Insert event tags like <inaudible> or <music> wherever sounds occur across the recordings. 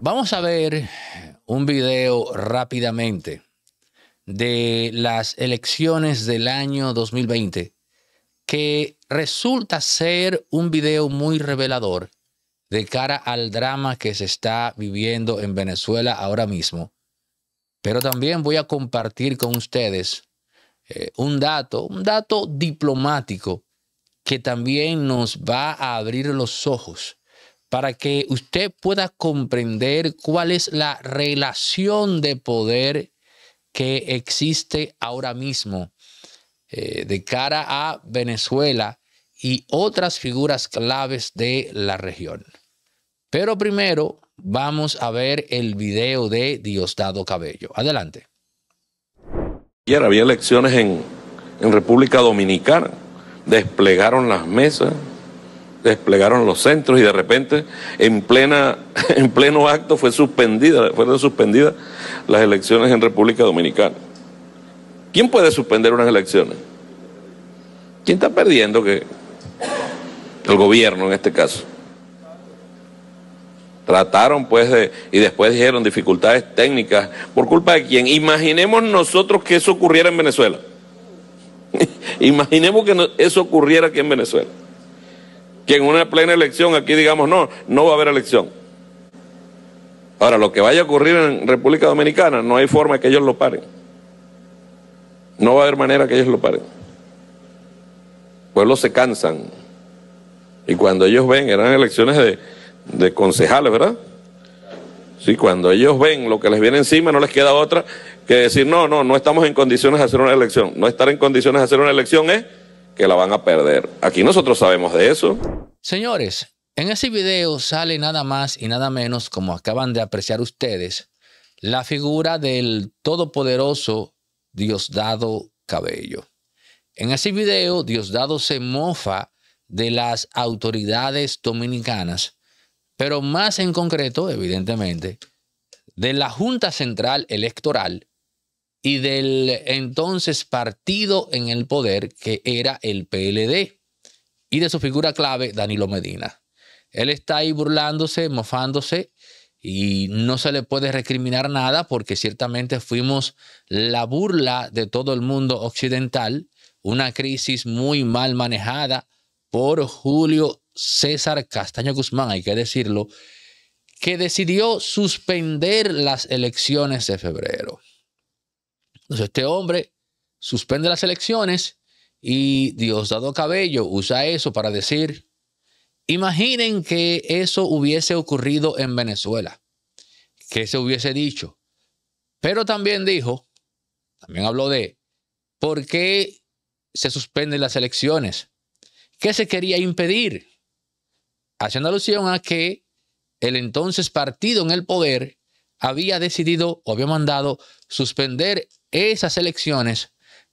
Vamos a ver un video rápidamente de las elecciones del año 2020 que resulta ser un video muy revelador de cara al drama que se está viviendo en Venezuela ahora mismo. Pero también voy a compartir con ustedes eh, un dato, un dato diplomático que también nos va a abrir los ojos para que usted pueda comprender cuál es la relación de poder que existe ahora mismo eh, de cara a Venezuela y otras figuras claves de la región. Pero primero vamos a ver el video de Diosdado Cabello. Adelante. Ayer había elecciones en, en República Dominicana. Desplegaron las mesas, desplegaron los centros y de repente en, plena, <laughs> en pleno acto fue suspendida, fueron suspendidas las elecciones en República Dominicana. ¿Quién puede suspender unas elecciones? ¿Quién está perdiendo que el gobierno en este caso? Trataron pues de, y después dijeron dificultades técnicas por culpa de quién. Imaginemos nosotros que eso ocurriera en Venezuela. <laughs> Imaginemos que eso ocurriera aquí en Venezuela que en una plena elección aquí digamos no, no va a haber elección. Ahora, lo que vaya a ocurrir en República Dominicana, no hay forma que ellos lo paren. No va a haber manera que ellos lo paren. Pueblos se cansan. Y cuando ellos ven, eran elecciones de, de concejales, ¿verdad? Sí, cuando ellos ven lo que les viene encima, no les queda otra que decir, no, no, no estamos en condiciones de hacer una elección. No estar en condiciones de hacer una elección es que la van a perder. Aquí nosotros sabemos de eso. Señores, en ese video sale nada más y nada menos, como acaban de apreciar ustedes, la figura del todopoderoso Diosdado Cabello. En ese video, Diosdado se mofa de las autoridades dominicanas, pero más en concreto, evidentemente, de la Junta Central Electoral, y del entonces partido en el poder que era el PLD y de su figura clave, Danilo Medina. Él está ahí burlándose, mofándose y no se le puede recriminar nada porque ciertamente fuimos la burla de todo el mundo occidental, una crisis muy mal manejada por Julio César Castaño Guzmán, hay que decirlo, que decidió suspender las elecciones de febrero. Entonces este hombre suspende las elecciones y Diosdado Cabello usa eso para decir, imaginen que eso hubiese ocurrido en Venezuela, que se hubiese dicho. Pero también dijo, también habló de, ¿por qué se suspenden las elecciones? ¿Qué se quería impedir? Haciendo alusión a que el entonces partido en el poder había decidido o había mandado suspender esas elecciones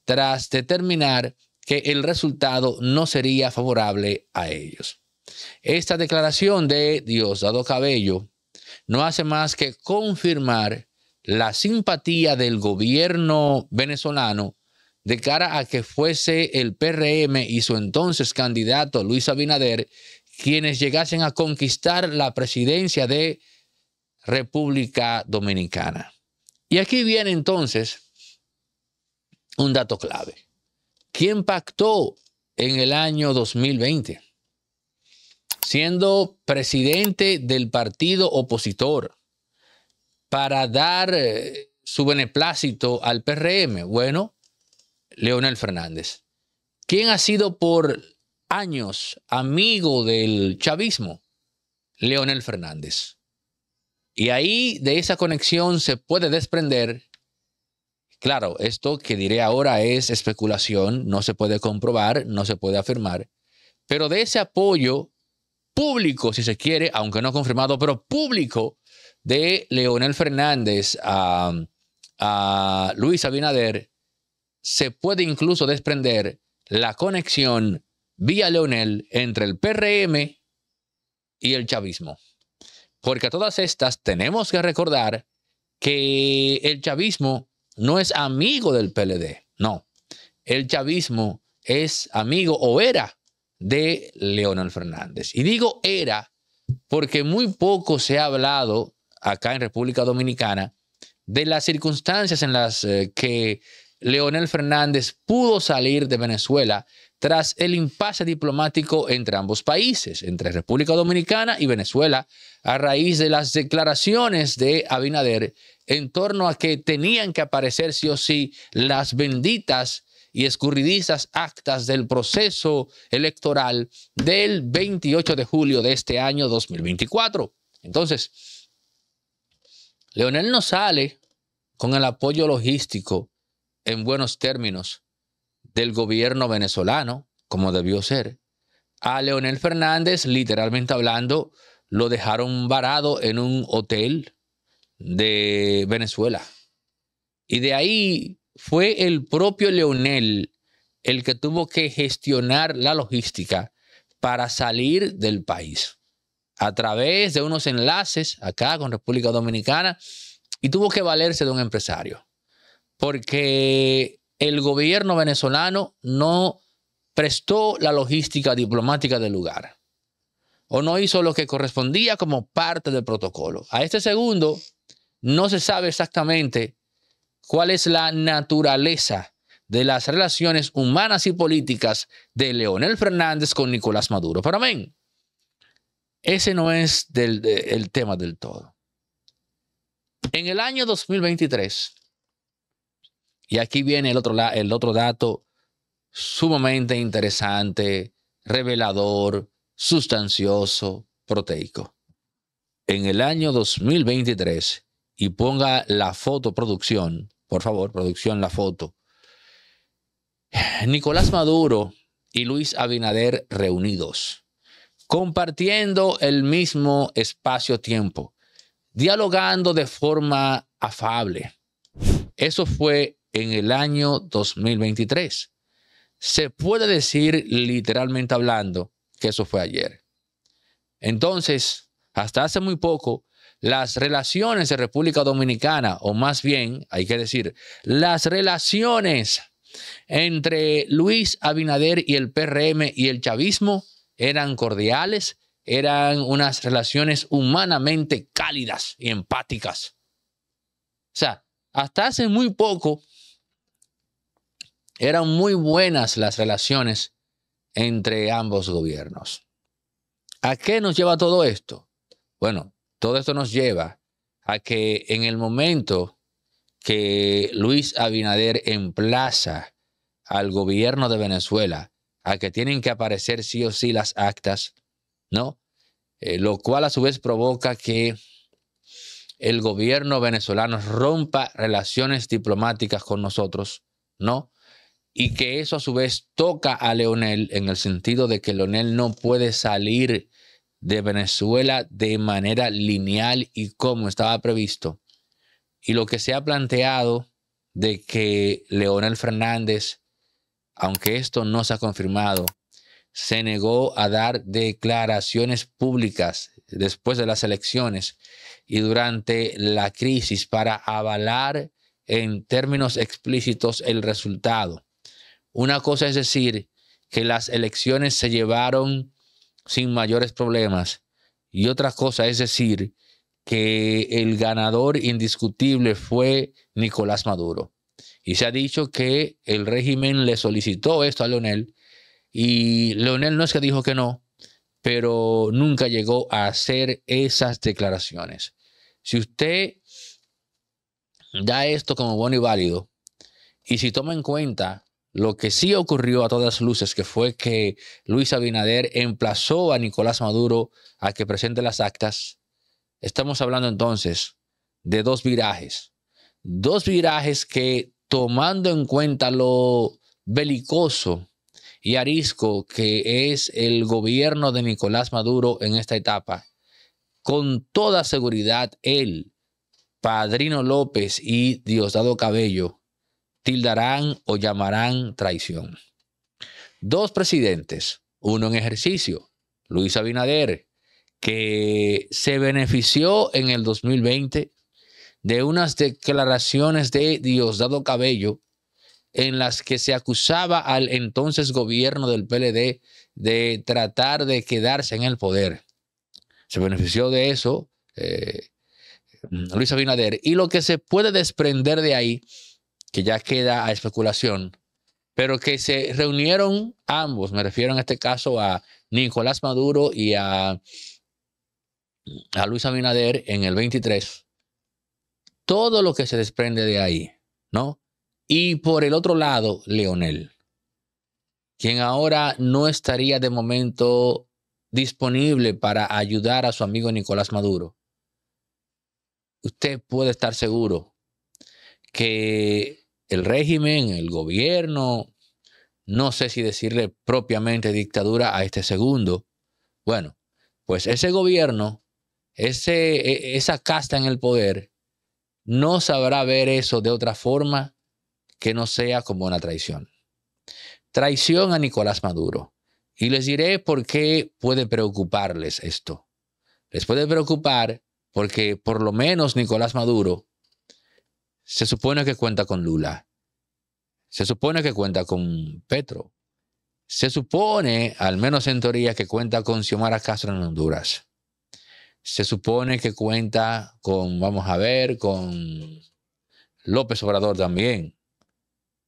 tras determinar que el resultado no sería favorable a ellos. Esta declaración de Diosdado Cabello no hace más que confirmar la simpatía del gobierno venezolano de cara a que fuese el PRM y su entonces candidato Luis Abinader quienes llegasen a conquistar la presidencia de República Dominicana. Y aquí viene entonces un dato clave. ¿Quién pactó en el año 2020? Siendo presidente del partido opositor para dar eh, su beneplácito al PRM. Bueno, Leonel Fernández. ¿Quién ha sido por años amigo del chavismo? Leonel Fernández. Y ahí de esa conexión se puede desprender Claro, esto que diré ahora es especulación, no se puede comprobar, no se puede afirmar, pero de ese apoyo público, si se quiere, aunque no confirmado, pero público de Leonel Fernández a, Luis Abinader, se puede incluso desprender la conexión vía Leonel entre el PRM y el chavismo. Porque a todas estas tenemos que recordar que el chavismo no es amigo del PLD, no. El chavismo es amigo o era de Leonel Fernández. Y digo era porque muy poco se ha hablado acá en República Dominicana de las circunstancias en las eh, que Leonel Fernández pudo salir de Venezuela tras el impasse diplomático entre ambos países, entre República Dominicana y Venezuela, a raíz de las declaraciones de Abinader en torno a que tenían que aparecer sí o sí las benditas y escurridizas actas del proceso electoral del 28 de julio de este año 2024. Entonces, Leonel no sale con el apoyo logístico en buenos términos del gobierno venezolano, como debió ser. A Leonel Fernández, literalmente hablando, lo dejaron varado en un hotel de Venezuela. Y de ahí fue el propio Leonel el que tuvo que gestionar la logística para salir del país a través de unos enlaces acá con República Dominicana y tuvo que valerse de un empresario porque el gobierno venezolano no prestó la logística diplomática del lugar o no hizo lo que correspondía como parte del protocolo. A este segundo no se sabe exactamente cuál es la naturaleza de las relaciones humanas y políticas de Leonel Fernández con Nicolás Maduro. Pero amén, ese no es el tema del todo. En el año 2023, y aquí viene el otro, el otro dato sumamente interesante, revelador, sustancioso, proteico. En el año 2023, y ponga la foto, producción, por favor, producción, la foto. Nicolás Maduro y Luis Abinader reunidos, compartiendo el mismo espacio-tiempo, dialogando de forma afable. Eso fue en el año 2023. Se puede decir literalmente hablando que eso fue ayer. Entonces, hasta hace muy poco, las relaciones de República Dominicana, o más bien, hay que decir, las relaciones entre Luis Abinader y el PRM y el chavismo eran cordiales, eran unas relaciones humanamente cálidas y empáticas. O sea, hasta hace muy poco eran muy buenas las relaciones entre ambos gobiernos. ¿A qué nos lleva todo esto? Bueno, todo esto nos lleva a que en el momento que Luis Abinader emplaza al gobierno de Venezuela a que tienen que aparecer sí o sí las actas, ¿no? Eh, lo cual a su vez provoca que el gobierno venezolano rompa relaciones diplomáticas con nosotros, ¿no? Y que eso a su vez toca a Leonel en el sentido de que Leonel no puede salir de Venezuela de manera lineal y como estaba previsto. Y lo que se ha planteado de que Leonel Fernández, aunque esto no se ha confirmado, se negó a dar declaraciones públicas después de las elecciones y durante la crisis para avalar en términos explícitos el resultado. Una cosa es decir que las elecciones se llevaron sin mayores problemas. Y otra cosa es decir que el ganador indiscutible fue Nicolás Maduro. Y se ha dicho que el régimen le solicitó esto a Leonel y Leonel no es que dijo que no, pero nunca llegó a hacer esas declaraciones. Si usted da esto como bueno y válido y si toma en cuenta lo que sí ocurrió a todas luces que fue que Luis Abinader emplazó a Nicolás Maduro a que presente las actas. Estamos hablando entonces de dos virajes. Dos virajes que tomando en cuenta lo belicoso y arisco que es el gobierno de Nicolás Maduro en esta etapa, con toda seguridad él, Padrino López y Diosdado Cabello tildarán o llamarán traición. Dos presidentes, uno en ejercicio, Luis Abinader, que se benefició en el 2020 de unas declaraciones de Diosdado Cabello en las que se acusaba al entonces gobierno del PLD de tratar de quedarse en el poder. Se benefició de eso eh, Luis Abinader. Y lo que se puede desprender de ahí que ya queda a especulación, pero que se reunieron ambos, me refiero en este caso a Nicolás Maduro y a, a Luis Abinader en el 23, todo lo que se desprende de ahí, ¿no? Y por el otro lado, Leonel, quien ahora no estaría de momento disponible para ayudar a su amigo Nicolás Maduro. Usted puede estar seguro que el régimen, el gobierno, no sé si decirle propiamente dictadura a este segundo, bueno, pues ese gobierno, ese, e, esa casta en el poder, no sabrá ver eso de otra forma que no sea como una traición. Traición a Nicolás Maduro. Y les diré por qué puede preocuparles esto. Les puede preocupar porque por lo menos Nicolás Maduro se supone que cuenta con Lula. Se supone que cuenta con Petro. Se supone, al menos en teoría, que cuenta con Xiomara Castro en Honduras. Se supone que cuenta con, vamos a ver, con López Obrador también.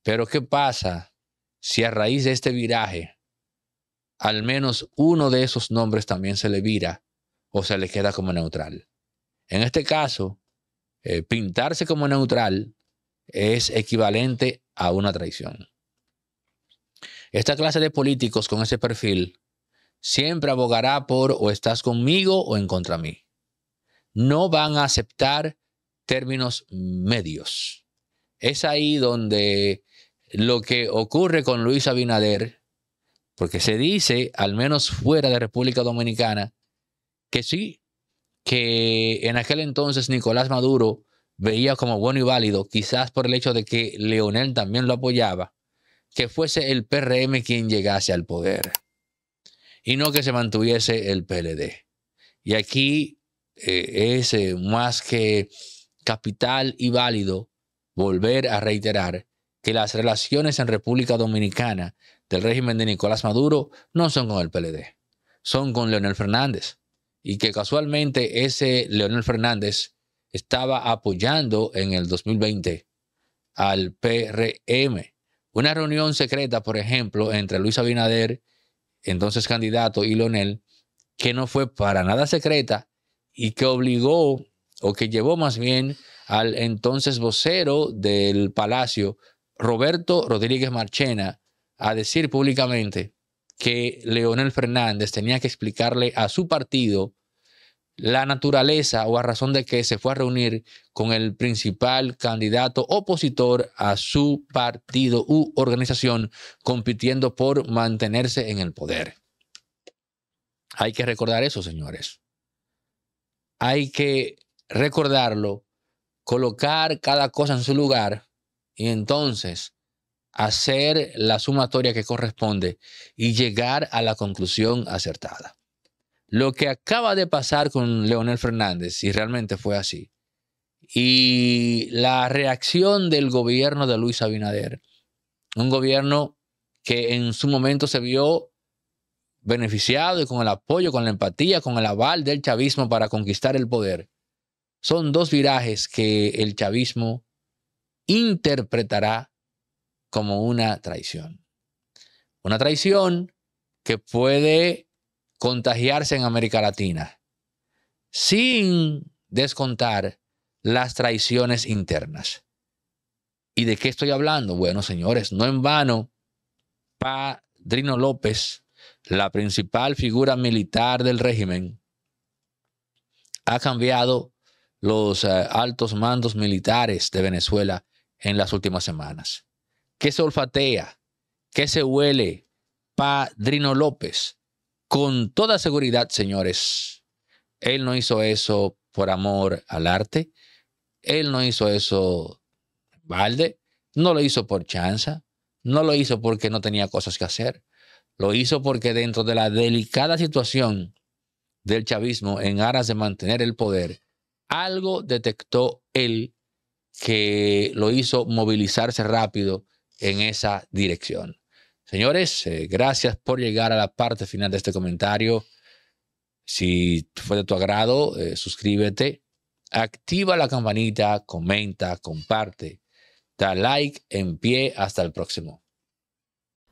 Pero ¿qué pasa si a raíz de este viraje, al menos uno de esos nombres también se le vira o se le queda como neutral? En este caso, eh, pintarse como neutral es equivalente a una traición. Esta clase de políticos con ese perfil siempre abogará por o estás conmigo o en contra mí. No van a aceptar términos medios. Es ahí donde lo que ocurre con Luis Abinader, porque se dice, al menos fuera de República Dominicana, que sí, que en aquel entonces Nicolás Maduro veía como bueno y válido, quizás por el hecho de que Leonel también lo apoyaba, que fuese el PRM quien llegase al poder y no que se mantuviese el PLD. Y aquí eh, es eh, más que capital y válido volver a reiterar que las relaciones en República Dominicana del régimen de Nicolás Maduro no son con el PLD, son con Leonel Fernández y que casualmente ese Leonel Fernández estaba apoyando en el 2020 al PRM. Una reunión secreta, por ejemplo, entre Luis Abinader, entonces candidato, y Leonel, que no fue para nada secreta y que obligó o que llevó más bien al entonces vocero del Palacio, Roberto Rodríguez Marchena, a decir públicamente que Leonel Fernández tenía que explicarle a su partido la naturaleza o a razón de que se fue a reunir con el principal candidato opositor a su partido u organización compitiendo por mantenerse en el poder. Hay que recordar eso, señores. Hay que recordarlo, colocar cada cosa en su lugar y entonces hacer la sumatoria que corresponde y llegar a la conclusión acertada. Lo que acaba de pasar con Leonel Fernández, y realmente fue así, y la reacción del gobierno de Luis Abinader, un gobierno que en su momento se vio beneficiado y con el apoyo, con la empatía, con el aval del chavismo para conquistar el poder. Son dos virajes que el chavismo interpretará como una traición. Una traición que puede contagiarse en América Latina, sin descontar las traiciones internas. ¿Y de qué estoy hablando? Bueno, señores, no en vano, Padrino López, la principal figura militar del régimen, ha cambiado los eh, altos mandos militares de Venezuela en las últimas semanas. Que se olfatea? que se huele? Padrino López. Con toda seguridad, señores, él no hizo eso por amor al arte. Él no hizo eso balde. No lo hizo por chanza. No lo hizo porque no tenía cosas que hacer. Lo hizo porque dentro de la delicada situación del chavismo en aras de mantener el poder, algo detectó él que lo hizo movilizarse rápido en esa dirección. Señores, eh, gracias por llegar a la parte final de este comentario. Si fue de tu agrado, eh, suscríbete, activa la campanita, comenta, comparte, da like en pie. Hasta el próximo.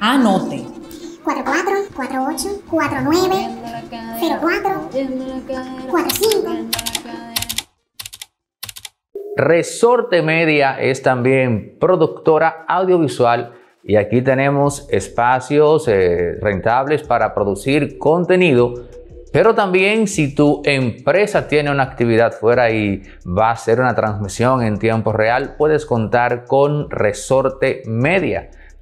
Anote. 44, 48, 49, 04, 45. Resorte Media es también productora audiovisual y aquí tenemos espacios eh, rentables para producir contenido pero también si tu empresa tiene una actividad fuera y va a hacer una transmisión en tiempo real, puedes contar con Resorte Media.